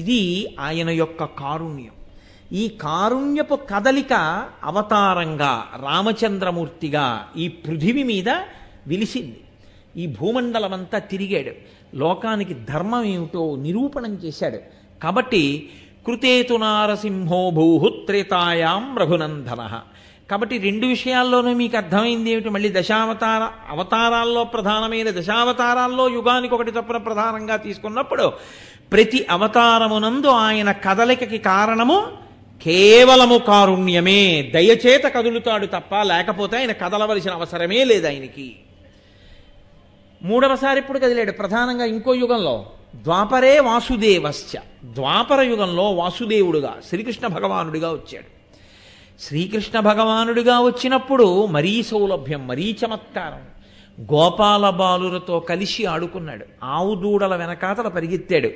ఇది ఆయన యొక్క కారుణ్యం ఈ కారుణ్యపు కదలిక అవతారంగా రామచంద్రమూర్తిగా ఈ పృథివి మీద విలిసింది ఈ భూమండలమంతా తిరిగాడు లోకానికి ధర్మం ఏమిటో నిరూపణం చేశాడు కాబట్టి కృతేతు నారసింహో భూహుత్రేతాయాం రఘునందన కాబట్టి రెండు విషయాల్లోనూ మీకు అర్థమైంది ఏమిటి మళ్ళీ దశావతార అవతారాల్లో ప్రధానమైన దశావతారాల్లో యుగానికి ఒకటి తప్పున ప్రధానంగా తీసుకున్నప్పుడు ప్రతి అవతారమునందు ఆయన కదలికకి కారణము కేవలము కారుణ్యమే దయచేత కదులుతాడు తప్ప లేకపోతే ఆయన కదలవలసిన అవసరమే లేదు ఆయనకి మూడవసారి ఇప్పుడు కదిలాడు ప్రధానంగా ఇంకో యుగంలో ద్వాపరే వాసుదేవశ్చ ద్వాపర యుగంలో వాసుదేవుడుగా శ్రీకృష్ణ భగవానుడిగా వచ్చాడు శ్రీకృష్ణ భగవానుడిగా వచ్చినప్పుడు మరీ సౌలభ్యం మరీ చమత్కారం గోపాల బాలులతో కలిసి ఆడుకున్నాడు ఆవు దూడల వెనకాతల పరిగెత్తాడు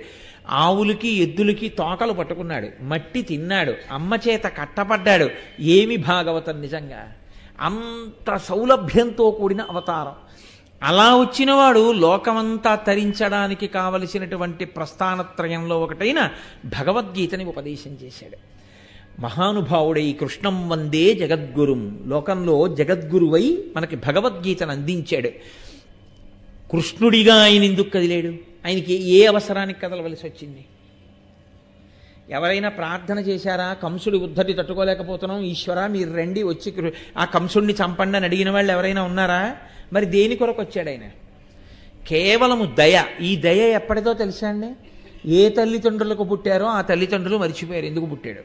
ఆవులకి ఎద్దులకి తోకలు పట్టుకున్నాడు మట్టి తిన్నాడు అమ్మ చేత కట్టపడ్డాడు ఏమి భాగవతం నిజంగా అంత సౌలభ్యంతో కూడిన అవతారం అలా వచ్చినవాడు లోకమంతా తరించడానికి కావలసినటువంటి ప్రస్థానత్రయంలో ఒకటైన భగవద్గీతని ఉపదేశం చేశాడు మహానుభావుడై కృష్ణం వందే జగద్గురుం లోకంలో జగద్గురువై మనకి భగవద్గీతను అందించాడు కృష్ణుడిగా ఆయన ఎందుకు కదిలేడు ఆయనకి ఏ అవసరానికి కదలవలసి వచ్చింది ఎవరైనా ప్రార్థన చేశారా కంసుడి ఉద్ధటి తట్టుకోలేకపోతున్నాం ఈశ్వర మీరు రండి వచ్చి ఆ కంసుడిని చంపండి అని అడిగిన వాళ్ళు ఎవరైనా ఉన్నారా మరి దేని కొరకు వచ్చాడు ఆయన కేవలము దయ ఈ దయ ఎప్పటిదో తెలుసా అండి ఏ తల్లిదండ్రులకు పుట్టారో ఆ తల్లిదండ్రులు మర్చిపోయారు ఎందుకు పుట్టాడు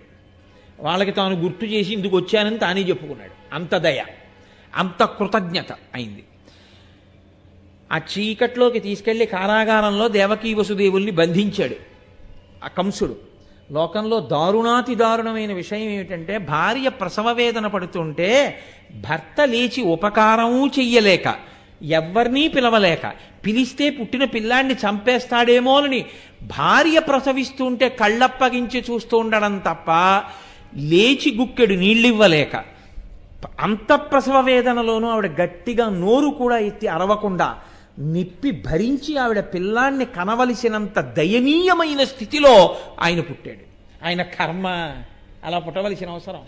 వాళ్ళకి తాను గుర్తు చేసి ఇందుకు వచ్చానని తానే చెప్పుకున్నాడు అంత దయ అంత కృతజ్ఞత అయింది ఆ చీకట్లోకి తీసుకెళ్లి కారాగారంలో దేవకీ వసుదేవుల్ని బంధించాడు ఆ కంసుడు లోకంలో దారుణాతి దారుణమైన విషయం ఏమిటంటే భార్య ప్రసవ వేదన పడుతుంటే భర్త లేచి ఉపకారము చెయ్యలేక ఎవరినీ పిలవలేక పిలిస్తే పుట్టిన పిల్లాన్ని చంపేస్తాడేమోనని భార్య ప్రసవిస్తుంటే కళ్ళప్పగించి చూస్తూ ఉండడం తప్ప లేచి గుక్కెడు నీళ్ళివ్వలేక అంతఃప్రసవ వేదనలోనూ ఆవిడ గట్టిగా నోరు కూడా ఎత్తి అరవకుండా నిప్పి భరించి ఆవిడ పిల్లాన్ని కనవలసినంత దయనీయమైన స్థితిలో ఆయన పుట్టాడు ఆయన కర్మ అలా పుట్టవలసిన అవసరం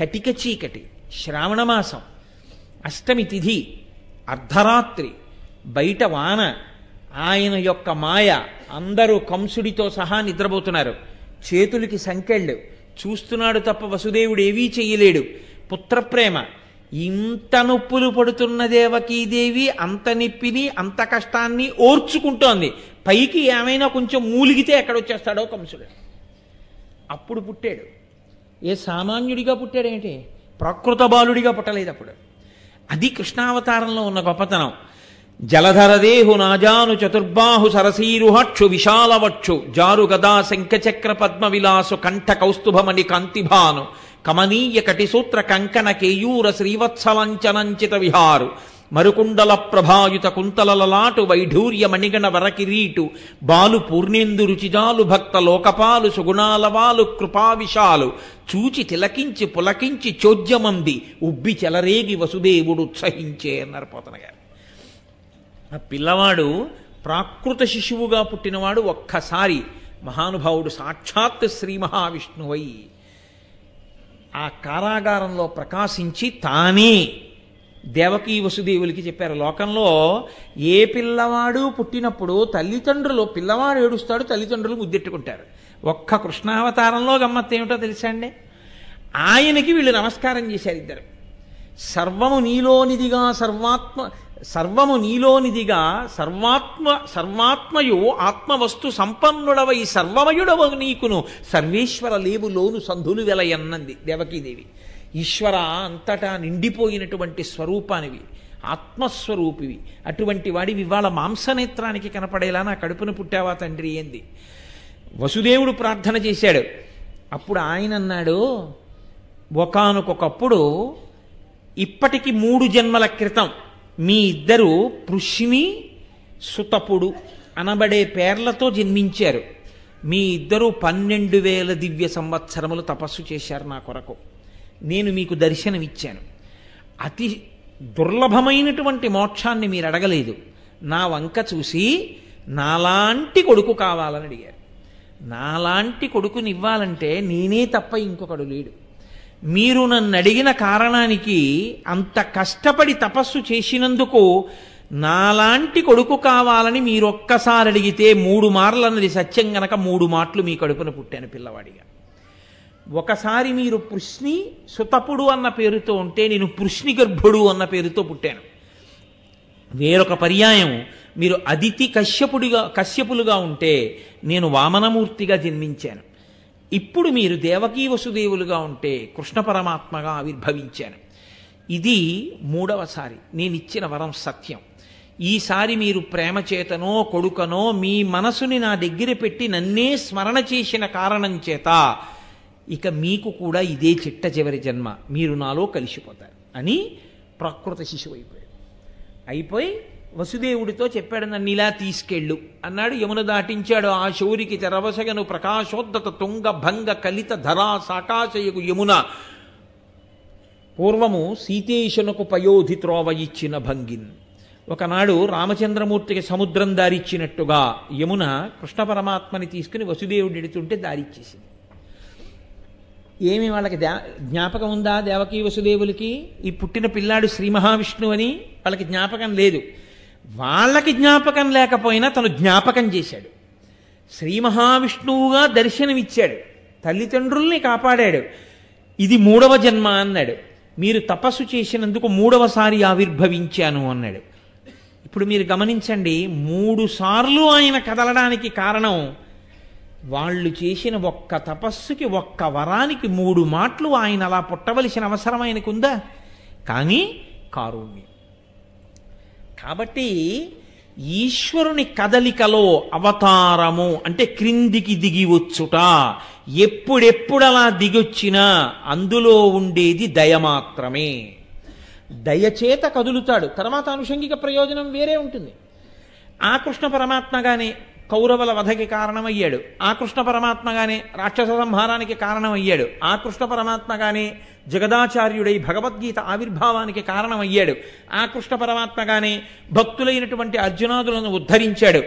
కటిక చీకటి శ్రావణమాసం అష్టమి తిథి అర్ధరాత్రి బయట వాన ఆయన యొక్క మాయ అందరూ కంసుడితో సహా నిద్రపోతున్నారు చేతులకి సంకెళ్ళు చూస్తున్నాడు తప్ప వసుదేవుడు ఏవీ చెయ్యలేడు పుత్రప్రేమ ఇంత నొప్పులు పడుతున్న దేవకీదేవి అంత నిప్పిని అంత కష్టాన్ని ఓర్చుకుంటోంది పైకి ఏమైనా కొంచెం మూలిగితే ఎక్కడొచ్చేస్తాడో కంసుడు అప్పుడు పుట్టాడు ఏ సామాన్యుడిగా పుట్టాడేంటి ప్రకృత బాలుడిగా పుట్టలేదు అప్పుడు అది కృష్ణావతారంలో ఉన్న గొప్పతనం జలధరదేహు నాజాను చతుర్బాహు సరసీరుహక్షు విశాలవక్షు జారు గదా శంఖచక్ర పద్మ విలాసు కంఠ కౌస్తుభమణి కాంతిభాను కమనీయ కటిసూత్ర కంకణ కేయూర శ్రీవత్సలంచనంచిత విహారు మరుకుండల ప్రభాయుత కుంతలలలాటు వైఢూర్య మణిగణ వరకిరీటు బాలు పూర్ణేందు రుచిజాలు భక్త లోకపాలు సుగుణాలవాలు కృపావిషాలు చూచి తిలకించి పులకించి చోద్యమంది ఉబ్బి చెలరేగి వసుదేవుడు ఉత్సహించే అన్నారు పోతన గారు ఆ పిల్లవాడు ప్రాకృత శిశువుగా పుట్టినవాడు ఒక్కసారి మహానుభావుడు సాక్షాత్ శ్రీ మహావిష్ణువై ఆ కారాగారంలో ప్రకాశించి తానే దేవకీ వసుదేవులకి చెప్పారు లోకంలో ఏ పిల్లవాడు పుట్టినప్పుడు తల్లిదండ్రులు పిల్లవాడు ఏడుస్తాడు తల్లిదండ్రులు ముద్దెట్టుకుంటారు ఒక్క కృష్ణావతారంలో గమ్మత్తు ఏమిటో తెలుసా అండి ఆయనకి వీళ్ళు నమస్కారం చేశారు ఇద్దరు సర్వము నీలోనిదిగా సర్వాత్మ సర్వము నీలోనిదిగా సర్వాత్మ సర్వాత్మయు ఆత్మవస్తు సంపన్నుడవై సర్వమయుడవ నీకును సర్వేశ్వర లేవులోను సంధులు వెలయన్నంది దేవకీదేవి ఈశ్వర అంతటా నిండిపోయినటువంటి స్వరూపానివి ఆత్మస్వరూపివి అటువంటి వాడివి ఇవాళ మాంసనేత్రానికి కనపడేలా నా కడుపును పుట్టావా తండ్రి ఏంది వసుదేవుడు ప్రార్థన చేశాడు అప్పుడు ఆయన అన్నాడు ఒకనకొకప్పుడు ఇప్పటికి మూడు జన్మల క్రితం మీ ఇద్దరు పృష్మి సుతపుడు అనబడే పేర్లతో జన్మించారు మీ ఇద్దరు పన్నెండు వేల దివ్య సంవత్సరములు తపస్సు చేశారు నా కొరకు నేను మీకు దర్శనమిచ్చాను అతి దుర్లభమైనటువంటి మోక్షాన్ని మీరు అడగలేదు నా వంక చూసి నాలాంటి కొడుకు కావాలని అడిగారు నాలాంటి కొడుకునివ్వాలంటే నేనే తప్ప ఇంకొకడు లేడు మీరు నన్ను అడిగిన కారణానికి అంత కష్టపడి తపస్సు చేసినందుకు నాలాంటి కొడుకు కావాలని మీరు ఒక్కసారి అడిగితే మూడు మార్లు అన్నది సత్యం గనక మూడు మాటలు మీ కడుపున పుట్టాను పిల్లవాడిగా ఒకసారి మీరు పృష్ణి సుతపుడు అన్న పేరుతో ఉంటే నేను పృష్ణి గర్భుడు అన్న పేరుతో పుట్టాను వేరొక పర్యాయం మీరు అదితి కశ్యపుడిగా కశ్యపులుగా ఉంటే నేను వామనమూర్తిగా జన్మించాను ఇప్పుడు మీరు దేవకీ వసుదేవులుగా ఉంటే కృష్ణ పరమాత్మగా ఆవిర్భవించాను ఇది మూడవసారి నేనిచ్చిన వరం సత్యం ఈసారి మీరు ప్రేమ చేతనో కొడుకనో మీ మనసుని నా దగ్గర పెట్టి నన్నే స్మరణ చేసిన కారణం చేత ఇక మీకు కూడా ఇదే చిట్ట చివరి జన్మ మీరు నాలో కలిసిపోతారు అని ప్రకృత శిశువు అయిపోయాడు అయిపోయి వసుదేవుడితో చెప్పాడు నన్ను ఇలా తీసుకెళ్ళు అన్నాడు యమున దాటించాడు ఆ శౌరికి తెరవసగను ప్రకాశోద్ధత తుంగ భంగ కలిత ధరా సాకాశయకు యమున పూర్వము సీతేశునకు పయోధి త్రోవ ఇచ్చిన భంగిన్ ఒకనాడు రామచంద్రమూర్తికి సముద్రం దారిచ్చినట్టుగా యమున కృష్ణ పరమాత్మని తీసుకుని వసుదేవుడు ఎడుతుంటే దారిచ్చేసింది ఏమి వాళ్ళకి జ్ఞాపకం ఉందా దేవకీ వసుదేవులకి ఈ పుట్టిన పిల్లాడు శ్రీ మహావిష్ణువు అని వాళ్ళకి జ్ఞాపకం లేదు వాళ్ళకి జ్ఞాపకం లేకపోయినా తను జ్ఞాపకం చేశాడు శ్రీ మహావిష్ణువుగా దర్శనమిచ్చాడు తల్లిదండ్రుల్ని కాపాడాడు ఇది మూడవ జన్మ అన్నాడు మీరు తపస్సు చేసినందుకు మూడవసారి ఆవిర్భవించాను అన్నాడు ఇప్పుడు మీరు గమనించండి మూడు సార్లు ఆయన కదలడానికి కారణం వాళ్ళు చేసిన ఒక్క తపస్సుకి ఒక్క వరానికి మూడు మాటలు ఆయన అలా పుట్టవలసిన అవసరం ఆయనకుందా కానీ కారుణ్యం కాబట్టి ఈశ్వరుని కదలికలో అవతారము అంటే క్రిందికి దిగివచ్చుట ఎప్పుడెప్పుడలా దిగొచ్చినా అందులో ఉండేది దయ మాత్రమే దయచేత కదులుతాడు తర్వాత అనుషంగిక ప్రయోజనం వేరే ఉంటుంది ఆ కృష్ణ పరమాత్మగానే కౌరవుల వధకి కారణమయ్యాడు ఆ కృష్ణ పరమాత్మగానే రాక్షస సంహారానికి కారణమయ్యాడు ఆ కృష్ణ పరమాత్మగానే జగదాచార్యుడై భగవద్గీత ఆవిర్భావానికి కారణమయ్యాడు ఆ కృష్ణ పరమాత్మగానే భక్తులైనటువంటి అర్జునాదులను ఉద్ధరించాడు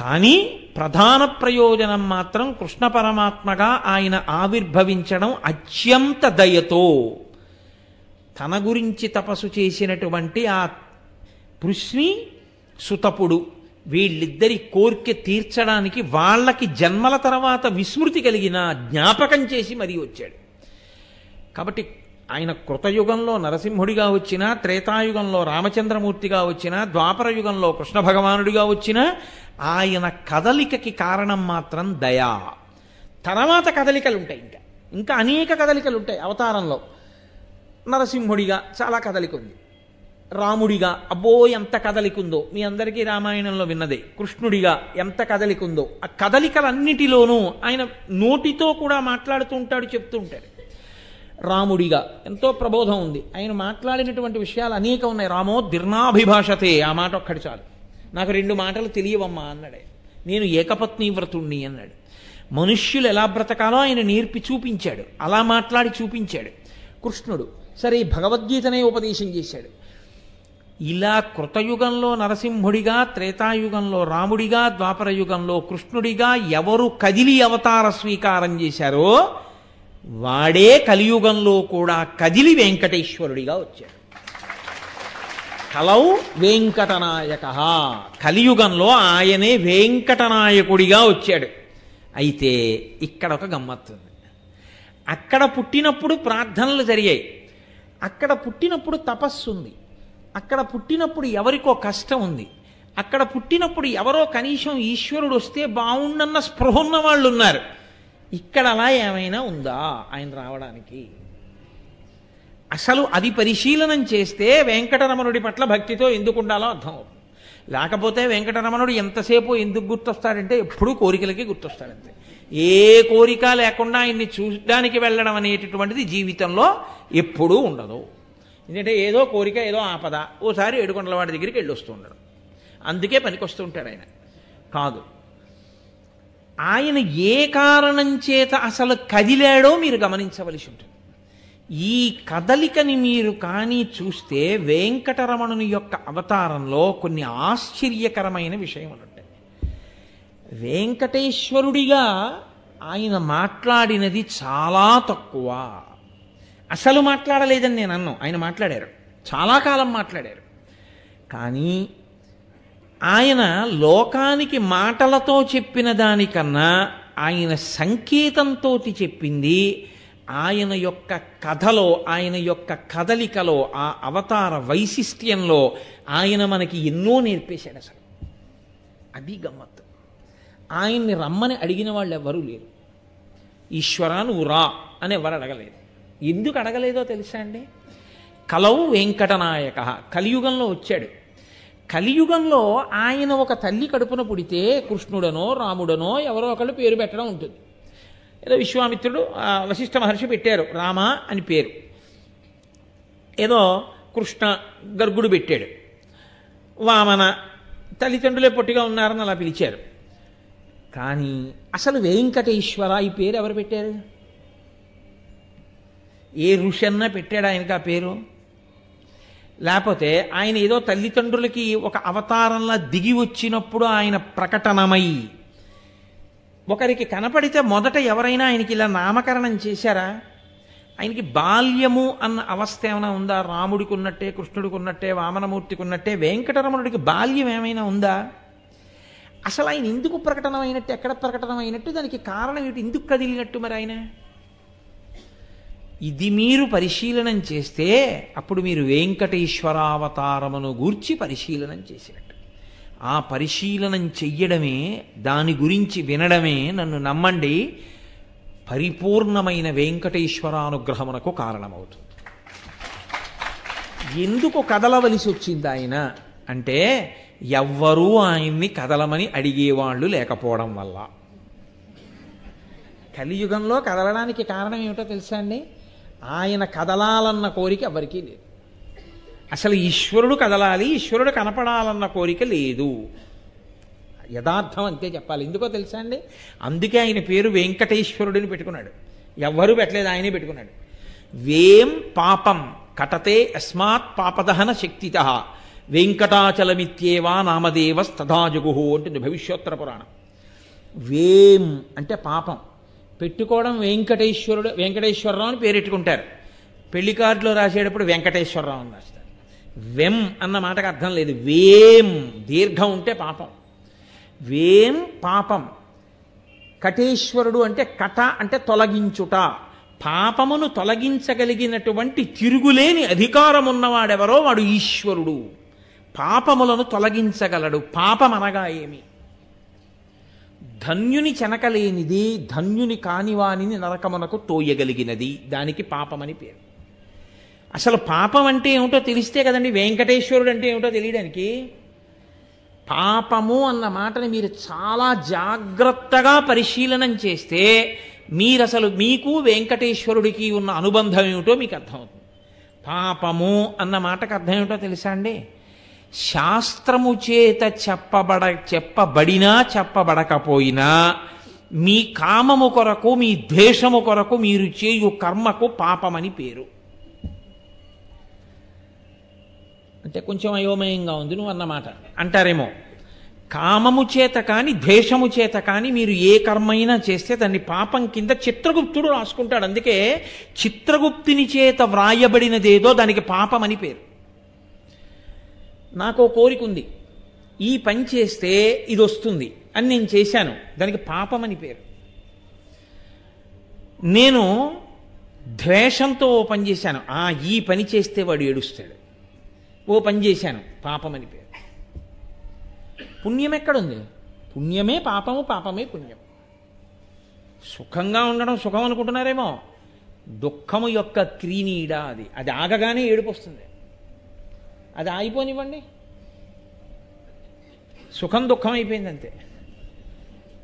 కానీ ప్రధాన ప్రయోజనం మాత్రం కృష్ణ పరమాత్మగా ఆయన ఆవిర్భవించడం అత్యంత దయతో తన గురించి తపస్సు చేసినటువంటి ఆ పృష్ణి సుతపుడు వీళ్ళిద్దరి కోరిక తీర్చడానికి వాళ్ళకి జన్మల తర్వాత విస్మృతి కలిగిన జ్ఞాపకం చేసి మరీ వచ్చాడు కాబట్టి ఆయన కృతయుగంలో నరసింహుడిగా వచ్చినా త్రేతాయుగంలో రామచంద్రమూర్తిగా వచ్చినా ద్వాపర యుగంలో కృష్ణ భగవానుడిగా వచ్చినా ఆయన కదలికకి కారణం మాత్రం దయా తర్వాత కదలికలు ఉంటాయి ఇంకా ఇంకా అనేక కదలికలు ఉంటాయి అవతారంలో నరసింహుడిగా చాలా కదలిక ఉంది రాముడిగా అబ్బో ఎంత కదలికుందో మీ అందరికీ రామాయణంలో విన్నదే కృష్ణుడిగా ఎంత కదలికుందో ఆ కదలికలన్నిటిలోనూ ఆయన నోటితో కూడా మాట్లాడుతూ ఉంటాడు చెప్తూ ఉంటాడు రాముడిగా ఎంతో ప్రబోధం ఉంది ఆయన మాట్లాడినటువంటి విషయాలు అనేక ఉన్నాయి రామో దీర్ణాభిభాషతే ఆ మాట ఒక్కటి చాలు నాకు రెండు మాటలు తెలియవమ్మా అన్నాడు నేను ఏకపత్ని వ్రతుణ్ణి అన్నాడు మనుష్యులు ఎలా బ్రతకాలో ఆయన నేర్పి చూపించాడు అలా మాట్లాడి చూపించాడు కృష్ణుడు సరే భగవద్గీతనే ఉపదేశం చేశాడు ఇలా కృతయుగంలో నరసింహుడిగా త్రేతాయుగంలో రాముడిగా ద్వాపరయుగంలో కృష్ణుడిగా ఎవరు కదిలి అవతార స్వీకారం చేశారో వాడే కలియుగంలో కూడా కదిలి వెంకటేశ్వరుడిగా వచ్చాడు కలౌ వెంకటనాయక కలియుగంలో ఆయనే వెంకటనాయకుడిగా వచ్చాడు అయితే ఇక్కడ ఒక గమ్మత్తుంది అక్కడ పుట్టినప్పుడు ప్రార్థనలు జరిగాయి అక్కడ పుట్టినప్పుడు తపస్సు ఉంది అక్కడ పుట్టినప్పుడు ఎవరికో కష్టం ఉంది అక్కడ పుట్టినప్పుడు ఎవరో కనీసం ఈశ్వరుడు వస్తే బాగుండన్న స్పృహ ఉన్న వాళ్ళు ఉన్నారు ఇక్కడ అలా ఏమైనా ఉందా ఆయన రావడానికి అసలు అది పరిశీలనం చేస్తే వెంకటరమణుడి పట్ల భక్తితో ఎందుకు ఉండాలో అర్థం అవుతుంది లేకపోతే వెంకటరమణుడు ఎంతసేపు ఎందుకు గుర్తొస్తాడంటే ఎప్పుడూ కోరికలకి గుర్తొస్తాడంతే ఏ కోరిక లేకుండా ఆయన్ని చూడడానికి వెళ్ళడం అనేటటువంటిది జీవితంలో ఎప్పుడూ ఉండదు ఎందుకంటే ఏదో కోరిక ఏదో ఆపద ఓసారి ఏడుకొండలవాడి దగ్గరికి వస్తూ ఉండడం అందుకే పనికొస్తూ ఉంటాడు ఆయన కాదు ఆయన ఏ కారణం చేత అసలు కదిలాడో మీరు గమనించవలసి ఉంటుంది ఈ కదలికని మీరు కానీ చూస్తే వెంకటరమణుని యొక్క అవతారంలో కొన్ని ఆశ్చర్యకరమైన విషయములు ఉంటాయి వెంకటేశ్వరుడిగా ఆయన మాట్లాడినది చాలా తక్కువ అసలు మాట్లాడలేదని నేను అన్నాను ఆయన మాట్లాడారు చాలా కాలం మాట్లాడారు కానీ ఆయన లోకానికి మాటలతో చెప్పిన దానికన్నా ఆయన సంకేతంతో చెప్పింది ఆయన యొక్క కథలో ఆయన యొక్క కదలికలో ఆ అవతార వైశిష్ట్యంలో ఆయన మనకి ఎన్నో నేర్పేశాడు అసలు అది గమ్మత్తు ఆయన్ని రమ్మని అడిగిన వాళ్ళు ఎవరూ లేరు ఈశ్వరా నువ్వు రా అని ఎవరు అడగలేదు ఎందుకు అడగలేదో తెలుసా అండి కలవు వెంకటనాయక కలియుగంలో వచ్చాడు కలియుగంలో ఆయన ఒక తల్లి కడుపున పుడితే కృష్ణుడనో రాముడనో ఎవరో ఒకళ్ళు పేరు పెట్టడం ఉంటుంది ఏదో విశ్వామిత్రుడు వశిష్ఠ మహర్షి పెట్టారు రామ అని పేరు ఏదో కృష్ణ గర్గుడు పెట్టాడు వామన తల్లిదండ్రులే పొట్టిగా ఉన్నారని అలా పిలిచారు కానీ అసలు వెంకటేశ్వర ఈ పేరు ఎవరు పెట్టారు ఏ ఋషి అన్నా పెట్టాడు ఆయనకి ఆ పేరు లేకపోతే ఆయన ఏదో తల్లిదండ్రులకి ఒక అవతారంలా దిగి వచ్చినప్పుడు ఆయన ప్రకటనమై ఒకరికి కనపడితే మొదట ఎవరైనా ఆయనకి ఇలా నామకరణం చేశారా ఆయనకి బాల్యము అన్న అవస్థ ఏమైనా ఉందా రాముడికి ఉన్నట్టే కృష్ణుడికి ఉన్నట్టే వామనమూర్తికి ఉన్నట్టే వెంకటరమణుడికి బాల్యం ఏమైనా ఉందా అసలు ఆయన ఎందుకు అయినట్టు ఎక్కడ ప్రకటన అయినట్టు దానికి కారణం ఏమిటి ఎందుకు కదిలినట్టు మరి ఆయన ఇది మీరు పరిశీలనం చేస్తే అప్పుడు మీరు వెంకటేశ్వరావతారమును గూర్చి పరిశీలనం చేసినట్టు ఆ పరిశీలనం చెయ్యడమే దాని గురించి వినడమే నన్ను నమ్మండి పరిపూర్ణమైన వెంకటేశ్వరానుగ్రహమునకు కారణమవుతుంది ఎందుకు కదలవలసి వచ్చింది ఆయన అంటే ఎవ్వరూ ఆయన్ని కదలమని అడిగేవాళ్ళు లేకపోవడం వల్ల కలియుగంలో కదలడానికి కారణం ఏమిటో తెలుసా అండి ఆయన కదలాలన్న కోరిక ఎవరికీ లేదు అసలు ఈశ్వరుడు కదలాలి ఈశ్వరుడు కనపడాలన్న కోరిక లేదు యథార్థం అంతే చెప్పాలి ఎందుకో తెలుసా అండి అందుకే ఆయన పేరు వెంకటేశ్వరుడిని పెట్టుకున్నాడు ఎవ్వరూ పెట్టలేదు ఆయనే పెట్టుకున్నాడు వేం పాపం కటతే అస్మాత్ పాపదహన శక్తిత వెంకటాచలమిత్యేవా నామదేవస్ అంటుంది భవిష్యోత్తర పురాణం వేం అంటే పాపం పెట్టుకోవడం వెంకటేశ్వరుడు వెంకటేశ్వరరావు అని పేరెట్టుకుంటారు పెళ్లి కార్డులో రాసేటప్పుడు వెంకటేశ్వరరావు అని రాస్తారు వెం అన్న మాటకు అర్థం లేదు వేం దీర్ఘం ఉంటే పాపం వేం పాపం కటేశ్వరుడు అంటే కట అంటే తొలగించుట పాపమును తొలగించగలిగినటువంటి తిరుగులేని అధికారం ఉన్నవాడెవరో వాడు ఈశ్వరుడు పాపములను తొలగించగలడు పాపం అనగా ఏమి ధన్యుని చెనకలేనిది ధన్యుని కానివాని నరకమునకు తోయగలిగినది దానికి పాపమని పేరు అసలు పాపం అంటే ఏమిటో తెలిస్తే కదండి వెంకటేశ్వరుడు అంటే ఏమిటో తెలియడానికి పాపము అన్న మాటని మీరు చాలా జాగ్రత్తగా పరిశీలనం చేస్తే మీరు అసలు మీకు వెంకటేశ్వరుడికి ఉన్న అనుబంధం ఏమిటో మీకు అర్థమవుతుంది పాపము అన్న మాటకు అర్థం ఏమిటో తెలుసా అండి శాస్త్రము చేత చెప్పబడ చెప్పబడినా చెప్పబడకపోయినా మీ కామము కొరకు మీ ద్వేషము కొరకు మీరు చేయు కర్మకు పాపమని పేరు అంటే కొంచెం అయోమయంగా ఉంది నువ్వు అన్నమాట అంటారేమో కామము చేత కాని ద్వేషము చేత కాని మీరు ఏ కర్మైనా చేస్తే దాన్ని పాపం కింద చిత్రగుప్తుడు రాసుకుంటాడు అందుకే చిత్రగుప్తుని చేత వ్రాయబడినదేదో దానికి పాపం అని పేరు నాకు కోరిక ఉంది ఈ పని చేస్తే ఇది వస్తుంది అని నేను చేశాను దానికి పాపం అని పేరు నేను ద్వేషంతో ఓ పని చేశాను ఆ ఈ పని చేస్తే వాడు ఏడుస్తాడు ఓ పని చేశాను పాపం అని పేరు పుణ్యం ఎక్కడుంది పుణ్యమే పాపము పాపమే పుణ్యం సుఖంగా ఉండడం సుఖం అనుకుంటున్నారేమో దుఃఖము యొక్క క్రీనీడా అది అది ఆగగానే ఏడుపు వస్తుంది అది ఆగిపోనివ్వండి సుఖం దుఃఖం అయిపోయింది అంతే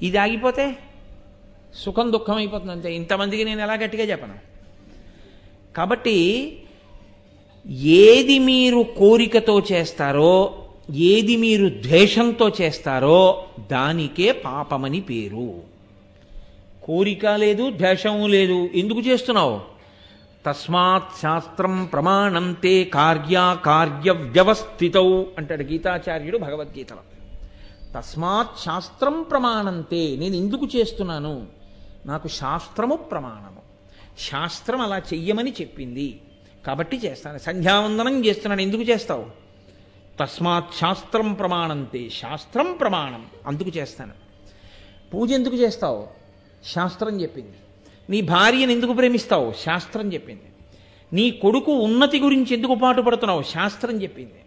ఇది ఆగిపోతే సుఖం దుఃఖం అయిపోతుంది అంతే ఇంతమందికి నేను ఎలా గట్టిగా చెప్పను కాబట్టి ఏది మీరు కోరికతో చేస్తారో ఏది మీరు ద్వేషంతో చేస్తారో దానికే పాపమని పేరు కోరిక లేదు ద్వేషము లేదు ఎందుకు చేస్తున్నావు తస్మాత్ శాస్త్రం ప్రమాణంతే తే కార్యాకార్య వ్యవస్థిత అంటాడు గీతాచార్యుడు భగవద్గీతలో తస్మాత్ శాస్త్రం ప్రమాణంతే నేను ఎందుకు చేస్తున్నాను నాకు శాస్త్రము ప్రమాణము శాస్త్రం అలా చెయ్యమని చెప్పింది కాబట్టి చేస్తాను సంధ్యావందనం చేస్తున్నాను ఎందుకు చేస్తావు తస్మాత్ శాస్త్రం ప్రమాణంతే శాస్త్రం ప్రమాణం అందుకు చేస్తాను పూజ ఎందుకు చేస్తావు శాస్త్రం చెప్పింది నీ భార్యను ఎందుకు ప్రేమిస్తావు శాస్త్రం చెప్పింది నీ కొడుకు ఉన్నతి గురించి ఎందుకు పాటు పడుతున్నావు శాస్త్రం చెప్పింది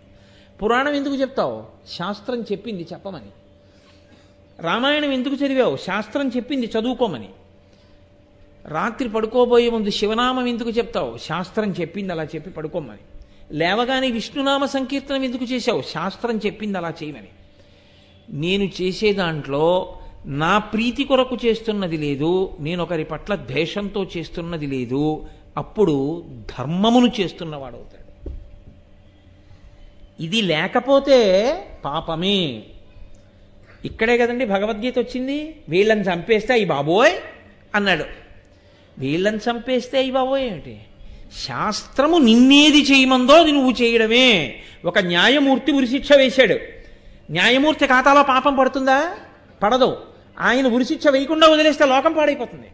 పురాణం ఎందుకు చెప్తావు శాస్త్రం చెప్పింది చెప్పమని రామాయణం ఎందుకు చదివావు శాస్త్రం చెప్పింది చదువుకోమని రాత్రి పడుకోబోయే ముందు శివనామం ఎందుకు చెప్తావు శాస్త్రం చెప్పింది అలా చెప్పి పడుకోమని లేవగానే విష్ణునామ సంకీర్తనం ఎందుకు చేశావు శాస్త్రం చెప్పింది అలా చేయమని నేను చేసే దాంట్లో నా ప్రీతి కొరకు చేస్తున్నది లేదు నేను ఒకరి పట్ల ద్వేషంతో చేస్తున్నది లేదు అప్పుడు ధర్మమును చేస్తున్నవాడు అవుతాడు ఇది లేకపోతే పాపమే ఇక్కడే కదండి భగవద్గీత వచ్చింది వీళ్ళని చంపేస్తే అయ్యి బాబోయ్ అన్నాడు వీళ్ళని చంపేస్తే అయ్యి బాబోయ్ ఏమిటి శాస్త్రము నిన్నేది చేయమందో అది నువ్వు చేయడమే ఒక న్యాయమూర్తి ఉరిశిక్ష వేశాడు న్యాయమూర్తి ఖాతాలో పాపం పడుతుందా పడదు ఆయన ఉరిశిక్ష వేయకుండా వదిలేస్తే లోకం పాడైపోతుంది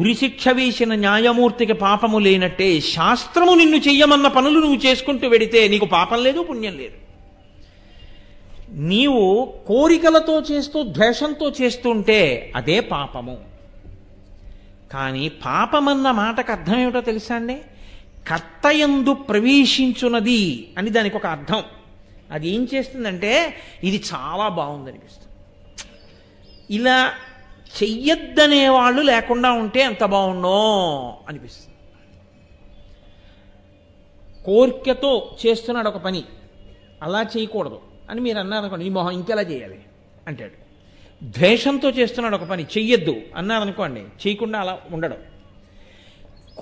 ఉరిశిక్ష వేసిన న్యాయమూర్తికి పాపము లేనట్టే శాస్త్రము నిన్ను చెయ్యమన్న పనులు నువ్వు చేసుకుంటూ వెడితే నీకు పాపం లేదు పుణ్యం లేదు నీవు కోరికలతో చేస్తూ ద్వేషంతో చేస్తుంటే అదే పాపము కానీ పాపమన్న మాటకు అర్థం ఏమిటో తెలుసా అండి కర్తయందు ప్రవేశించున్నది అని దానికి ఒక అర్థం అది ఏం చేస్తుందంటే ఇది చాలా బాగుందనిపిస్తుంది ఇలా చెయ్యొద్దనే వాళ్ళు లేకుండా ఉంటే ఎంత బాగుండో అనిపిస్తుంది కోరికతో చేస్తున్నాడు ఒక పని అలా చేయకూడదు అని మీరు అనుకోండి ఈ మొహం ఇంకెలా చేయాలి అంటాడు ద్వేషంతో చేస్తున్నాడు ఒక పని చెయ్యొద్దు అన్నారనుకోండి చేయకుండా అలా ఉండడం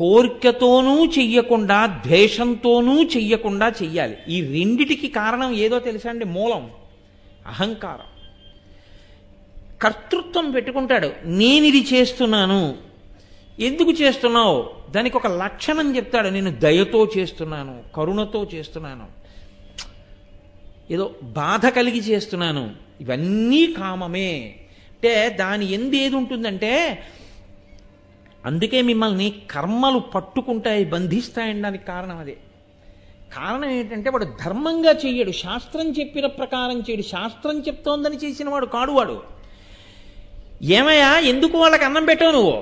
కోరికతోనూ చెయ్యకుండా ద్వేషంతోనూ చెయ్యకుండా చెయ్యాలి ఈ రెండిటికి కారణం ఏదో తెలుసా అండి మూలం అహంకారం కర్తృత్వం పెట్టుకుంటాడు నేను ఇది చేస్తున్నాను ఎందుకు చేస్తున్నావు దానికి ఒక లక్షణం చెప్తాడు నేను దయతో చేస్తున్నాను కరుణతో చేస్తున్నాను ఏదో బాధ కలిగి చేస్తున్నాను ఇవన్నీ కామమే అంటే దాని ఎందు ఏది ఉంటుందంటే అందుకే మిమ్మల్ని కర్మలు పట్టుకుంటాయి బంధిస్తాయనడానికి కారణం అదే కారణం ఏంటంటే వాడు ధర్మంగా చెయ్యడు శాస్త్రం చెప్పిన ప్రకారం చేయడు శాస్త్రం చెప్తోందని చేసిన వాడు కాడు వాడు ఏమయ్యా ఎందుకు వాళ్ళకి అన్నం పెట్టావు నువ్వు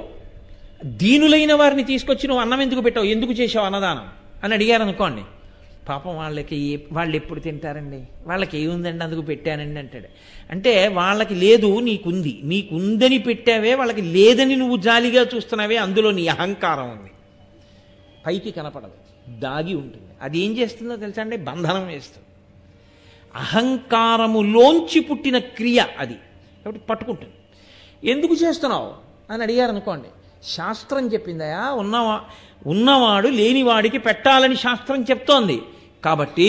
దీనులైన వారిని తీసుకొచ్చి నువ్వు అన్నం ఎందుకు పెట్టావు ఎందుకు చేసావు అన్నదానం అని అడిగారు అనుకోండి పాపం వాళ్ళకి వాళ్ళు ఎప్పుడు తింటారండి వాళ్ళకి ఏముందండి అందుకు పెట్టానండి అంటాడు అంటే వాళ్ళకి లేదు నీకుంది నీకుందని పెట్టావే వాళ్ళకి లేదని నువ్వు జాలిగా చూస్తున్నావే అందులో నీ అహంకారం ఉంది పైకి కనపడదు దాగి ఉంటుంది అది ఏం చేస్తుందో తెలుసా అండి బంధనం వేస్తుంది అహంకారములోంచి పుట్టిన క్రియ అది కాబట్టి పట్టుకుంటుంది ఎందుకు చేస్తున్నావు అని అడిగారు అనుకోండి శాస్త్రం చెప్పిందయా ఉన్నవా ఉన్నవాడు లేనివాడికి పెట్టాలని శాస్త్రం చెప్తోంది కాబట్టి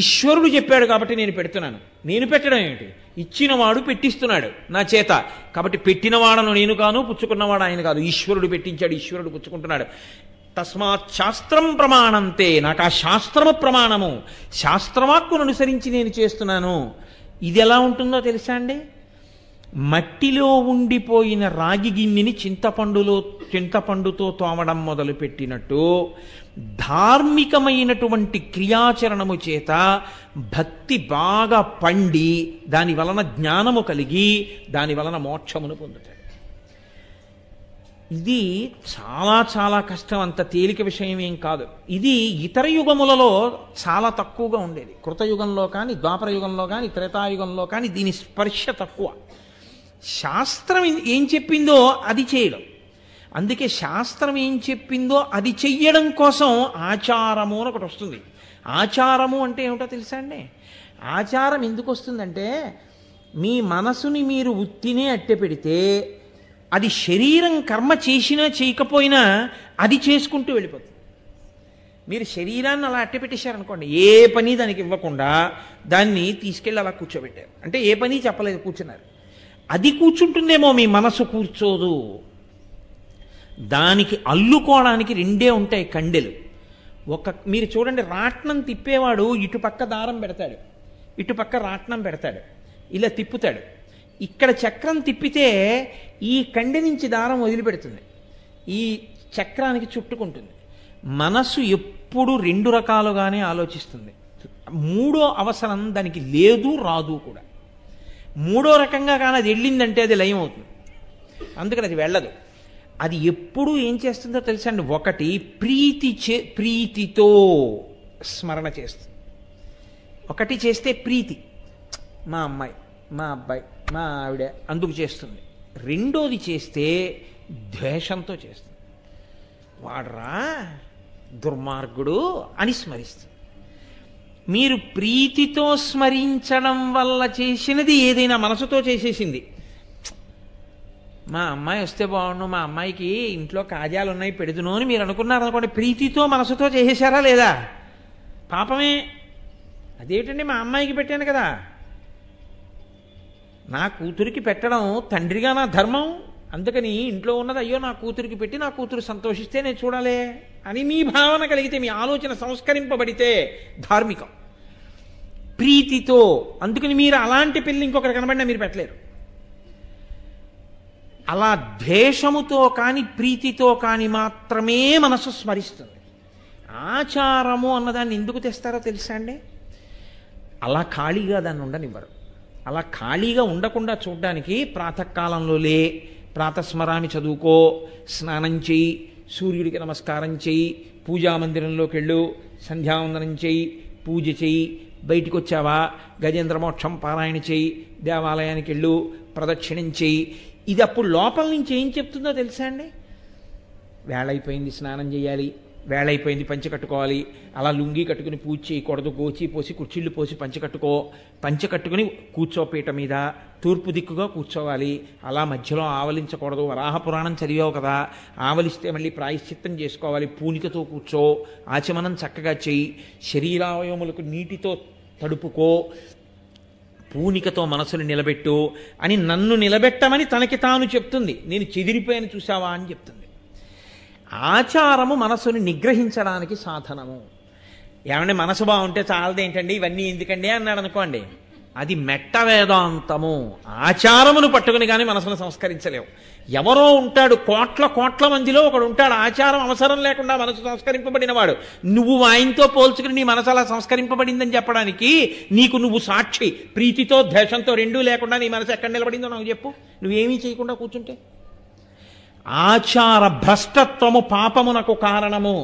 ఈశ్వరుడు చెప్పాడు కాబట్టి నేను పెడుతున్నాను నేను పెట్టడం ఏమిటి ఇచ్చినవాడు పెట్టిస్తున్నాడు నా చేత కాబట్టి పెట్టినవాడను నేను కాను పుచ్చుకున్నవాడు ఆయన కాదు ఈశ్వరుడు పెట్టించాడు ఈశ్వరుడు పుచ్చుకుంటున్నాడు తస్మాత్ శాస్త్రం ప్రమాణంతే నాకు ఆ శాస్త్రము ప్రమాణము శాస్త్రవాక్కును అనుసరించి నేను చేస్తున్నాను ఇది ఎలా ఉంటుందో తెలుసా అండి మట్టిలో ఉండిపోయిన రాగి గిన్నెని చింతపండులో చింతపండుతో తోమడం మొదలుపెట్టినట్టు ధార్మికమైనటువంటి క్రియాచరణము చేత భక్తి బాగా పండి దాని వలన జ్ఞానము కలిగి దాని వలన మోక్షమును పొందుతాడు ఇది చాలా చాలా కష్టం అంత తేలిక విషయం ఏం కాదు ఇది ఇతర యుగములలో చాలా తక్కువగా ఉండేది కృతయుగంలో కానీ ద్వాపర యుగంలో కానీ త్రేతాయుగంలో కానీ దీని స్పర్శ తక్కువ శాస్త్రం ఏం చెప్పిందో అది చేయడం అందుకే శాస్త్రం ఏం చెప్పిందో అది చెయ్యడం కోసం ఆచారము అని ఒకటి వస్తుంది ఆచారము అంటే ఏమిటో తెలుసా అండి ఆచారం ఎందుకు వస్తుందంటే మీ మనసుని మీరు ఉత్తినే అట్టె పెడితే అది శరీరం కర్మ చేసినా చేయకపోయినా అది చేసుకుంటూ వెళ్ళిపోతుంది మీరు శరీరాన్ని అలా అట్టె పెట్టేశారనుకోండి ఏ పని దానికి ఇవ్వకుండా దాన్ని తీసుకెళ్ళి అలా కూర్చోబెట్టారు అంటే ఏ పని చెప్పలేదు కూర్చున్నారు అది కూర్చుంటుందేమో మీ మనసు కూర్చోదు దానికి అల్లుకోవడానికి రెండే ఉంటాయి కండెలు ఒక మీరు చూడండి రాట్నం తిప్పేవాడు ఇటుపక్క దారం పెడతాడు ఇటుపక్క రాట్నం పెడతాడు ఇలా తిప్పుతాడు ఇక్కడ చక్రం తిప్పితే ఈ కండె నుంచి దారం వదిలిపెడుతుంది ఈ చక్రానికి చుట్టుకుంటుంది మనస్సు ఎప్పుడు రెండు రకాలుగానే ఆలోచిస్తుంది మూడో అవసరం దానికి లేదు రాదు కూడా మూడో రకంగా కానీ అది వెళ్ళిందంటే అది లయం అవుతుంది అందుకని అది వెళ్ళదు అది ఎప్పుడు ఏం చేస్తుందో తెలుసండి ఒకటి ప్రీతి చే ప్రీతితో స్మరణ చేస్తుంది ఒకటి చేస్తే ప్రీతి మా అమ్మాయి మా అబ్బాయి మా ఆవిడ అందుకు చేస్తుంది రెండోది చేస్తే ద్వేషంతో చేస్తుంది వాడరా దుర్మార్గుడు అని స్మరిస్తుంది మీరు ప్రీతితో స్మరించడం వల్ల చేసినది ఏదైనా మనసుతో చేసేసింది మా అమ్మాయి వస్తే బాగుండు మా అమ్మాయికి ఇంట్లో కాజాలు ఉన్నాయి పెడుదును అని మీరు అనుకున్నారనుకోండి ప్రీతితో మనసుతో చేసేసారా లేదా పాపమే అదేమిటండి మా అమ్మాయికి పెట్టాను కదా నా కూతురికి పెట్టడం తండ్రిగా నా ధర్మం అందుకని ఇంట్లో ఉన్నది అయ్యో నా కూతురికి పెట్టి నా కూతురు సంతోషిస్తే నేను చూడాలి అని మీ భావన కలిగితే మీ ఆలోచన సంస్కరింపబడితే ధార్మికం ప్రీతితో అందుకని మీరు అలాంటి పెళ్ళి ఇంకొకరు కనబడినా మీరు పెట్టలేరు అలా ద్వేషముతో కానీ ప్రీతితో కానీ మాత్రమే మనసు స్మరిస్తుంది ఆచారము అన్నదాన్ని ఎందుకు తెస్తారో తెలుసా అండి అలా ఖాళీగా దాన్ని ఉండనివ్వరు అలా ఖాళీగా ఉండకుండా చూడడానికి ప్రాతకాలంలో లే ప్రాతస్మరాన్ని చదువుకో స్నానం చేయి సూర్యుడికి నమస్కారం చేయి పూజామందిరంలోకి వెళ్ళు సంధ్యావందనం చేయి పూజ చేయి బయటికి వచ్చావా మోక్షం పారాయణ చేయి దేవాలయానికి వెళ్ళు ప్రదక్షిణం చేయి ఇది అప్పుడు లోపల నుంచి ఏం చెప్తుందో తెలుసా అండి వేళైపోయింది స్నానం చేయాలి వేళైపోయింది పంచె కట్టుకోవాలి అలా లుంగి కట్టుకుని పూజ చేయకూడదు గోచి పోసి కుర్చీళ్ళు పోసి పంచె కట్టుకో పంచె కట్టుకుని కూర్చోపీట మీద తూర్పు దిక్కుగా కూర్చోవాలి అలా మధ్యలో ఆవలించకూడదు వరాహ పురాణం చదివావు కదా ఆవలిస్తే మళ్ళీ ప్రాయశ్చిత్తం చేసుకోవాలి పూనికతో కూర్చో ఆచమనం చక్కగా చేయి శరీరావయములకు నీటితో తడుపుకో పూనికతో మనసును నిలబెట్టు అని నన్ను నిలబెట్టమని తనకి తాను చెప్తుంది నేను చెదిరిపోయాను చూసావా అని చెప్తుంది ఆచారము మనసుని నిగ్రహించడానికి సాధనము ఏమండి మనసు బాగుంటే చాలదేంటండి ఇవన్నీ ఎందుకండి అన్నాడు అనుకోండి అది మెట్ట వేదాంతము ఆచారమును పట్టుకుని కానీ మనసును సంస్కరించలేవు ఎవరో ఉంటాడు కోట్ల కోట్ల మందిలో ఒకడు ఉంటాడు ఆచారం అవసరం లేకుండా మనసు సంస్కరింపబడినవాడు నువ్వు ఆయనతో పోల్చుకుని నీ మనసు అలా సంస్కరింపబడిందని చెప్పడానికి నీకు నువ్వు సాక్షి ప్రీతితో ద్వేషంతో రెండూ లేకుండా నీ మనసు ఎక్కడ నిలబడిందో నాకు చెప్పు నువ్వేమీ చేయకుండా కూర్చుంటే ఆచార భ్రష్టత్వము పాపమునకు కారణము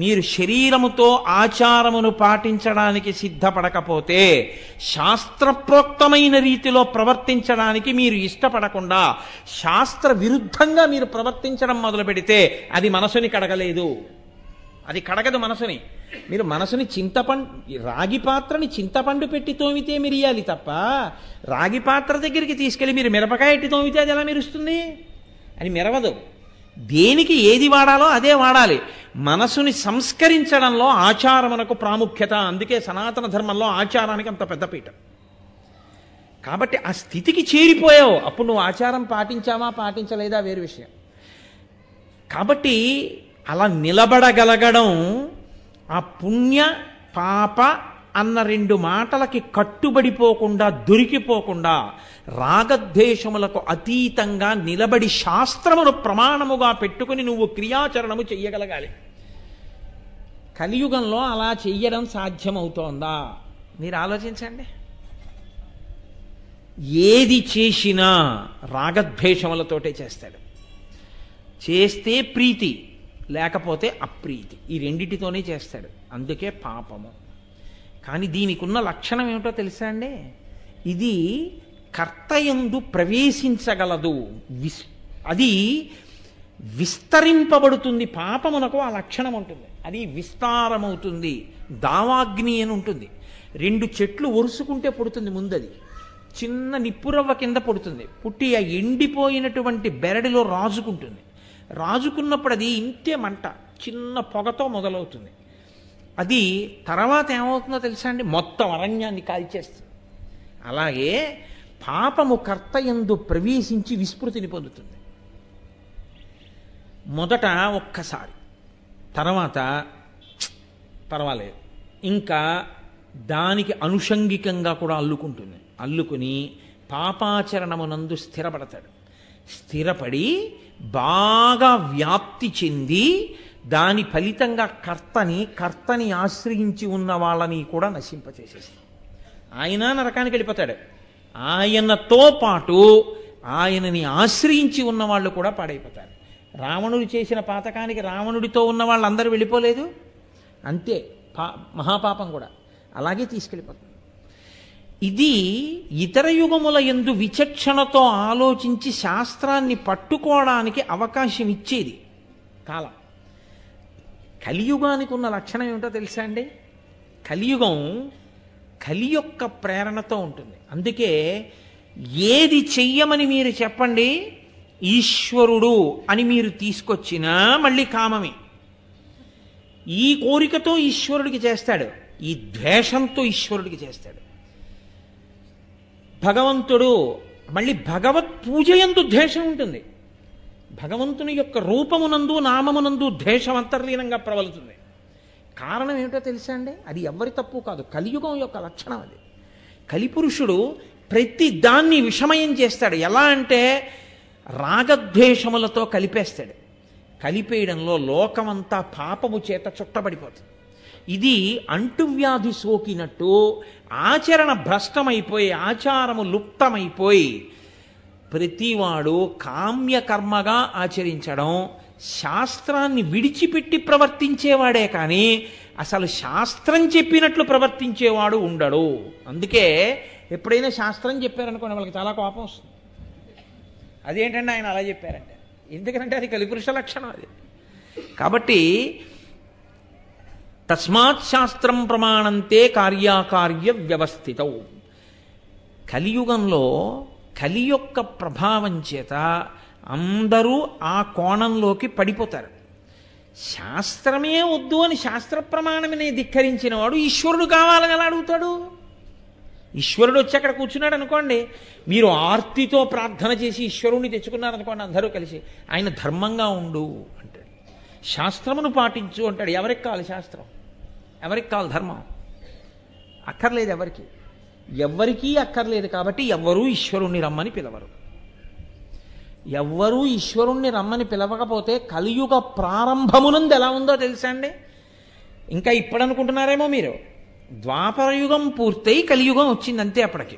మీరు శరీరముతో ఆచారమును పాటించడానికి సిద్ధపడకపోతే శాస్త్రప్రోక్తమైన రీతిలో ప్రవర్తించడానికి మీరు ఇష్టపడకుండా శాస్త్ర విరుద్ధంగా మీరు ప్రవర్తించడం మొదలు పెడితే అది మనసుని కడగలేదు అది కడగదు మనసుని మీరు మనసుని చింతపండు రాగి పాత్రని చింతపండు పెట్టి తోమితే మిరియాలి తప్ప రాగి పాత్ర దగ్గరికి తీసుకెళ్లి మీరు మిరపకాయ ఎట్టి తోమితే అది ఎలా మిరుస్తుంది అది మెరవదు దేనికి ఏది వాడాలో అదే వాడాలి మనసుని సంస్కరించడంలో ఆచారమునకు ప్రాముఖ్యత అందుకే సనాతన ధర్మంలో ఆచారానికి అంత పెద్ద పీట కాబట్టి ఆ స్థితికి చేరిపోయావు అప్పుడు నువ్వు ఆచారం పాటించామా పాటించలేదా వేరు విషయం కాబట్టి అలా నిలబడగలగడం ఆ పుణ్య పాప అన్న రెండు మాటలకి కట్టుబడిపోకుండా దొరికిపోకుండా రాగద్వేషములకు అతీతంగా నిలబడి శాస్త్రమును ప్రమాణముగా పెట్టుకుని నువ్వు క్రియాచరణము చెయ్యగలగాలి కలియుగంలో అలా చెయ్యడం సాధ్యమవుతోందా మీరు ఆలోచించండి ఏది చేసినా రాగద్వేషములతోటే చేస్తాడు చేస్తే ప్రీతి లేకపోతే అప్రీతి ఈ రెండిటితోనే చేస్తాడు అందుకే పాపము కానీ దీనికి ఉన్న లక్షణం ఏమిటో తెలుసా అండి ఇది కర్తయందు ప్రవేశించగలదు విస్ అది విస్తరింపబడుతుంది పాపమునకు ఆ లక్షణం ఉంటుంది అది విస్తారమవుతుంది దావాగ్ని అని ఉంటుంది రెండు చెట్లు ఒరుసుకుంటే పుడుతుంది ముందది చిన్న నిప్పురవ్వ కింద పుడుతుంది పుట్టి ఆ ఎండిపోయినటువంటి బెరడిలో రాజుకుంటుంది రాజుకున్నప్పుడు అది ఇంతే మంట చిన్న పొగతో మొదలవుతుంది అది తర్వాత ఏమవుతుందో తెలుసా అండి మొత్తం అరణ్యాన్ని కాల్చేస్తుంది అలాగే పాపము కర్త ఎందు ప్రవేశించి విస్మృతిని పొందుతుంది మొదట ఒక్కసారి తర్వాత పర్వాలేదు ఇంకా దానికి అనుషంగికంగా కూడా అల్లుకుంటుంది అల్లుకుని పాపాచరణమునందు స్థిరపడతాడు స్థిరపడి బాగా వ్యాప్తి చెంది దాని ఫలితంగా కర్తని కర్తని ఆశ్రయించి ఉన్న వాళ్ళని కూడా నశింపచేసేసి ఆయన నరకానికి వెళ్ళిపోతాడు ఆయనతో పాటు ఆయనని ఆశ్రయించి ఉన్న వాళ్ళు కూడా పాడైపోతారు రావణుడు చేసిన పాతకానికి రావణుడితో ఉన్న వాళ్ళందరూ వెళ్ళిపోలేదు అంతే పా మహాపాపం కూడా అలాగే తీసుకెళ్ళిపోతుంది ఇది ఇతర యుగముల ఎందు విచక్షణతో ఆలోచించి శాస్త్రాన్ని పట్టుకోవడానికి అవకాశం ఇచ్చేది కాలం కలియుగానికి ఉన్న లక్షణం ఏమిటో తెలుసా అండి కలియుగం కలి యొక్క ప్రేరణతో ఉంటుంది అందుకే ఏది చెయ్యమని మీరు చెప్పండి ఈశ్వరుడు అని మీరు తీసుకొచ్చినా మళ్ళీ కామమే ఈ కోరికతో ఈశ్వరుడికి చేస్తాడు ఈ ద్వేషంతో ఈశ్వరుడికి చేస్తాడు భగవంతుడు మళ్ళీ భగవత్ పూజ ఎందు ద్వేషం ఉంటుంది భగవంతుని యొక్క రూపమునందు నామమునందు ద్వేషం అంతర్లీనంగా ప్రబలుతుంది కారణం ఏమిటో తెలుసా అండి అది ఎవరి తప్పు కాదు కలియుగం యొక్క లక్షణం అది కలిపురుషుడు ప్రతి దాన్ని విషమయం చేస్తాడు ఎలా అంటే రాగద్వేషములతో కలిపేస్తాడు కలిపేయడంలో లోకమంతా పాపము చేత చుట్టబడిపోతుంది ఇది అంటువ్యాధి సోకినట్టు ఆచరణ భ్రష్టమైపోయి ఆచారము లుప్తమైపోయి ప్రతివాడు కామ్యకర్మగా ఆచరించడం శాస్త్రాన్ని విడిచిపెట్టి ప్రవర్తించేవాడే కానీ అసలు శాస్త్రం చెప్పినట్లు ప్రవర్తించేవాడు ఉండడు అందుకే ఎప్పుడైనా శాస్త్రం చెప్పారనుకోండి వాళ్ళకి చాలా కోపం వస్తుంది అదేంటంటే ఆయన అలా చెప్పారంటే ఎందుకంటే అది కలిపురుష లక్షణం అది కాబట్టి తస్మాత్ శాస్త్రం ప్రమాణంతే కార్యాకార్య వ్యవస్థిత కలియుగంలో కలి యొక్క ప్రభావం చేత అందరూ ఆ కోణంలోకి పడిపోతారు శాస్త్రమే వద్దు అని శాస్త్ర ప్రమాణమని ధిక్కరించిన వాడు ఈశ్వరుడు కావాలని ఎలా అడుగుతాడు ఈశ్వరుడు వచ్చి అక్కడ కూర్చున్నాడు అనుకోండి మీరు ఆర్తితో ప్రార్థన చేసి ఈశ్వరుణ్ణి తెచ్చుకున్నారనుకోండి అందరూ కలిసి ఆయన ధర్మంగా ఉండు అంటాడు శాస్త్రమును పాటించు అంటాడు ఎవరికి కావాలి శాస్త్రం ఎవరికి కావాలి ధర్మం అక్కర్లేదు ఎవరికి ఎవ్వరికీ అక్కర్లేదు కాబట్టి ఎవ్వరూ ఈశ్వరుణ్ణి రమ్మని పిలవరు ఎవ్వరూ ఈశ్వరుణ్ణి రమ్మని పిలవకపోతే కలియుగ ప్రారంభమునందు ఎలా ఉందో తెలుసా అండి ఇంకా ఇప్పుడు అనుకుంటున్నారేమో మీరు ద్వాపరయుగం పూర్తయి కలియుగం వచ్చింది అంతే అప్పటికి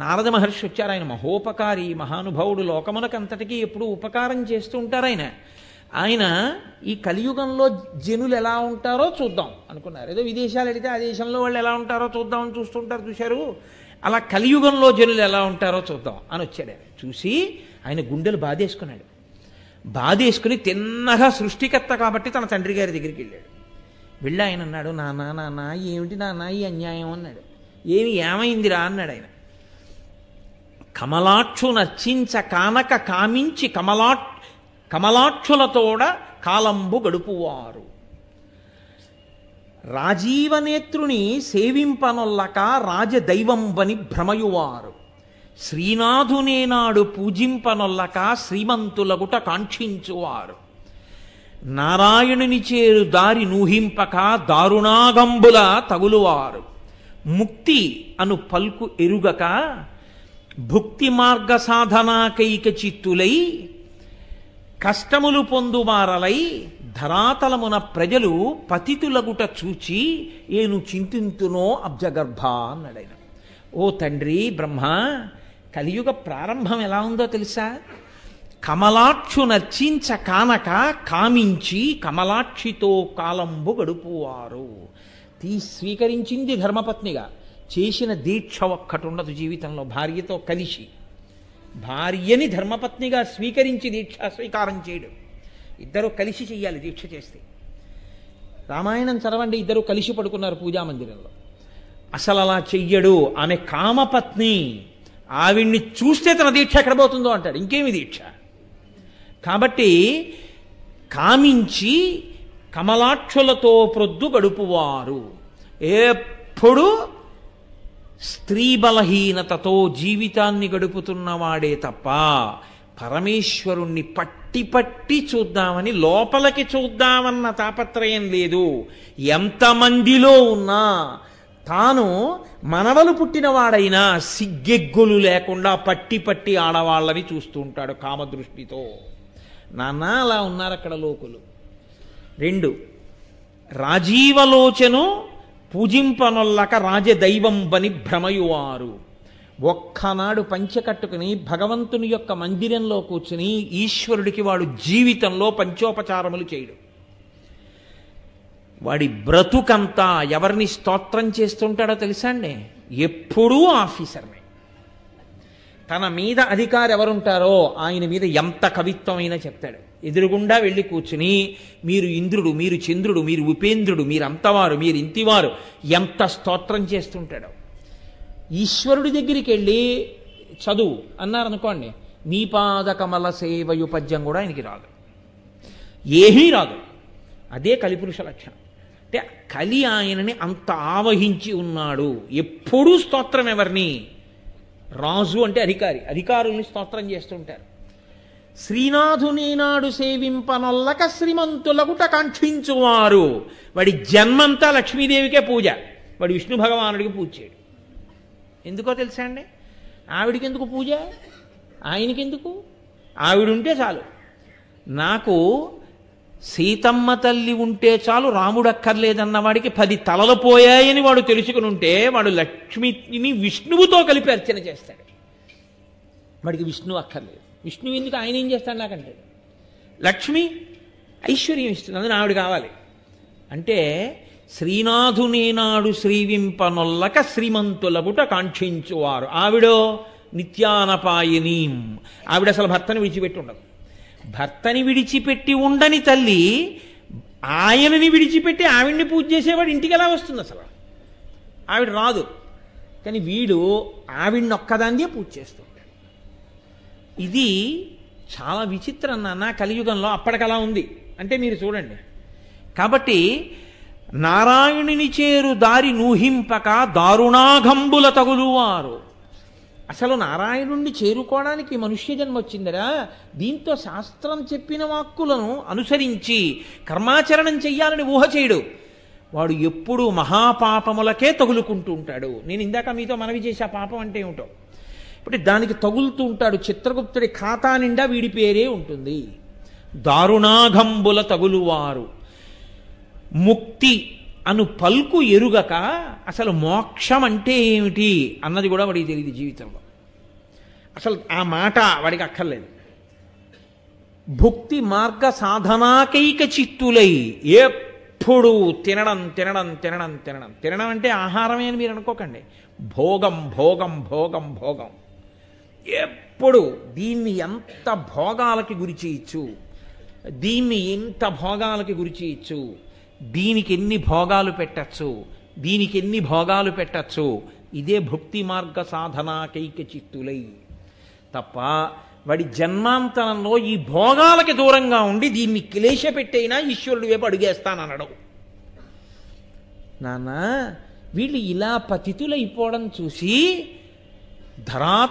నారద మహర్షి వచ్చారు ఆయన మహోపకారి మహానుభావుడు లోకమునకంతటికీ ఎప్పుడు ఉపకారం చేస్తూ ఉంటారు ఆయన ఆయన ఈ కలియుగంలో జనులు ఎలా ఉంటారో చూద్దాం అనుకున్నారు ఏదో విదేశాలు అడిగితే ఆ దేశంలో వాళ్ళు ఎలా ఉంటారో చూద్దాం అని చూస్తుంటారు చూశారు అలా కలియుగంలో జనులు ఎలా ఉంటారో చూద్దాం అని వచ్చాడు చూసి ఆయన గుండెలు బాధేసుకున్నాడు బాధేసుకుని తిన్నగా సృష్టికర్త కాబట్టి తన తండ్రి గారి దగ్గరికి వెళ్ళాడు వెళ్ళి ఆయన అన్నాడు నానా నానా ఏమిటి నానా ఈ అన్యాయం అన్నాడు ఏమి ఏమైందిరా అన్నాడు ఆయన కమలాక్షు నచ్చించ కానక కామించి కమలా కమలాక్షులతోడ కాలంబు గడుపువారు రాజీవనేత్రుని సేవింపనొల్లక రాజదైవంబని భ్రమయువారు శ్రీనాథునేనాడు పూజింపనొల్లక శ్రీమంతులగుట కాంక్షించువారు నారాయణుని చేరు దారి నూహింపక దారుణాగంబుల తగులువారు ముక్తి అను పల్కు ఎరుగక భుక్తి మార్గ సాధనాకైక చిత్తులై కష్టములు పొందువారలై ధరాతలమున ప్రజలు పతితులగుట చూచి ఏను చింతింతునో అబ్జగర్భ అన్నాడైన ఓ తండ్రి బ్రహ్మ కలియుగ ప్రారంభం ఎలా ఉందో తెలుసా కమలాక్షు నచ్చించ కానక కామించి కమలాక్షితో కాలంబు గడుపువారు తీ స్వీకరించింది ధర్మపత్నిగా చేసిన దీక్ష ఒక్కటి ఉండదు జీవితంలో భార్యతో కలిసి భార్యని ధర్మపత్నిగా స్వీకరించి దీక్ష స్వీకారం చేయడు ఇద్దరు కలిసి చెయ్యాలి దీక్ష చేస్తే రామాయణం చదవండి ఇద్దరు కలిసి పడుకున్నారు పూజామందిరంలో అసలు అలా చెయ్యడు ఆమె కామపత్ని ఆవిడ్ని చూస్తే తన దీక్ష ఎక్కడ పోతుందో అంటాడు ఇంకేమి దీక్ష కాబట్టి కామించి కమలాక్షులతో ప్రొద్దు గడుపువారు ఎప్పుడు స్త్రీ బలహీనతతో జీవితాన్ని గడుపుతున్నవాడే తప్ప పరమేశ్వరుణ్ణి పట్టి పట్టి చూద్దామని లోపలికి చూద్దామన్న తాపత్రయం లేదు ఎంతమందిలో ఉన్నా తాను మనవలు పుట్టినవాడైనా సిగ్గెగ్గులు లేకుండా పట్టి పట్టి ఆడవాళ్ళని చూస్తూ ఉంటాడు కామదృష్టితో నాన్న అలా ఉన్నారు అక్కడ లోకులు రెండు రాజీవలోచను పూజింపనొల్లక బని భ్రమయువారు ఒక్కనాడు పంచకట్టుకుని భగవంతుని యొక్క మందిరంలో కూర్చుని ఈశ్వరుడికి వాడు జీవితంలో పంచోపచారములు చేయడు వాడి బ్రతుకంతా ఎవరిని స్తోత్రం చేస్తుంటాడో తెలుసా అండి ఎప్పుడూ ఆఫీసర్ని తన మీద అధికారు ఎవరుంటారో ఆయన మీద ఎంత కవిత్వమైనా చెప్తాడు ఎదురుగుండా వెళ్ళి కూర్చుని మీరు ఇంద్రుడు మీరు చంద్రుడు మీరు ఉపేంద్రుడు మీరు అంతవారు మీరు ఇంతివారు ఎంత స్తోత్రం చేస్తుంటాడో ఈశ్వరుడి దగ్గరికి వెళ్ళి చదువు అన్నారనుకోండి నీ పాదకమల సేవయుపద్యం కూడా ఆయనకి రాదు ఏమీ రాదు అదే కలిపురుష లక్షణం అంటే కలి ఆయనని అంత ఆవహించి ఉన్నాడు ఎప్పుడూ స్తోత్రం ఎవరిని రాజు అంటే అధికారి అధికారుల్ని స్తోత్రం చేస్తుంటారు శ్రీనాథుని నాడు సేవింపనొల్లక శ్రీమంతులకుట కాంక్షించువారు వాడి జన్మంతా లక్ష్మీదేవికే పూజ వాడు విష్ణు భగవానుడికి పూజ చేయడు ఎందుకో తెలుసా అండి ఆవిడికి ఎందుకు పూజ ఆయనకెందుకు ఆవిడుంటే చాలు నాకు సీతమ్మ తల్లి ఉంటే చాలు రాముడు అక్కర్లేదన్నవాడికి పది తలలు పోయాయని వాడు తెలుసుకుని ఉంటే వాడు లక్ష్మిని విష్ణువుతో కలిపి అర్చన చేస్తాడు వాడికి విష్ణువు అక్కర్లేదు విష్ణువు ఎందుకు ఆయన ఏం చేస్తాడు నాకంటే లక్ష్మి ఐశ్వర్యం ఇస్తుంది అందుకని ఆవిడ కావాలి అంటే శ్రీనాథునేనాడు శ్రీవింపనొల్లక శ్రీమంతులబుట కాంక్షించువారు ఆవిడో నిత్యానపాయనీం ఆవిడ అసలు భర్తను విడిచిపెట్టి ఉండదు భర్తని విడిచిపెట్టి ఉండని తల్లి ఆయనని విడిచిపెట్టి ఆవిడ్ని పూజ చేసేవాడు ఇంటికి ఎలా వస్తుంది అసలు ఆవిడ రాదు కానీ వీడు ఆవిడ్ని ఒక్కదాన్నే పూజ చేస్తుంటాడు ఇది చాలా విచిత్రం నాన్న కలియుగంలో అప్పటికలా ఉంది అంటే మీరు చూడండి కాబట్టి నారాయణుని చేరు దారి నూహింపక దారుణాఘంబుల తగులువారు అసలు నారాయణుణ్ణి చేరుకోవడానికి మనుష్య జన్మ వచ్చిందరా దీంతో శాస్త్రం చెప్పిన వాక్కులను అనుసరించి కర్మాచరణం చెయ్యాలని ఊహ చేయడు వాడు ఎప్పుడూ మహాపాపములకే తగులుకుంటూ ఉంటాడు నేను ఇందాక మీతో మనవి చేసే పాపం అంటే ఏమిటో ఇప్పుడు దానికి తగులుతూ ఉంటాడు చిత్రగుప్తుడి ఖాతా నిండా వీడి పేరే ఉంటుంది దారుణాఘంబుల తగులువారు ముక్తి అను పల్కు ఎరుగక అసలు మోక్షం అంటే ఏమిటి అన్నది కూడా వాడికి తెలియదు జీవితంలో అసలు ఆ మాట వాడికి అక్కర్లేదు భుక్తి మార్గ సాధనాకైక చిత్తులై ఎప్పుడు తినడం తినడం తినడం తినడం తినడం అంటే ఆహారమే అని మీరు అనుకోకండి భోగం భోగం భోగం భోగం ఎప్పుడు దీన్ని ఎంత భోగాలకి గురి చేయొచ్చు దీన్ని ఇంత భోగాలకి గురి చేయొచ్చు దీనికి ఎన్ని భోగాలు పెట్టచ్చు దీనికి ఎన్ని భోగాలు పెట్టచ్చు ఇదే భక్తి మార్గ సాధనాకైక చిత్తులై తప్ప వాడి జన్మాంతరంలో ఈ భోగాలకి దూరంగా ఉండి దీన్ని క్లేశ పెట్టైనా ఈశ్వరుడు వైపు అడుగేస్తాననడం నాన్న వీళ్ళు ఇలా పతితులైపోవడం చూసి ధరా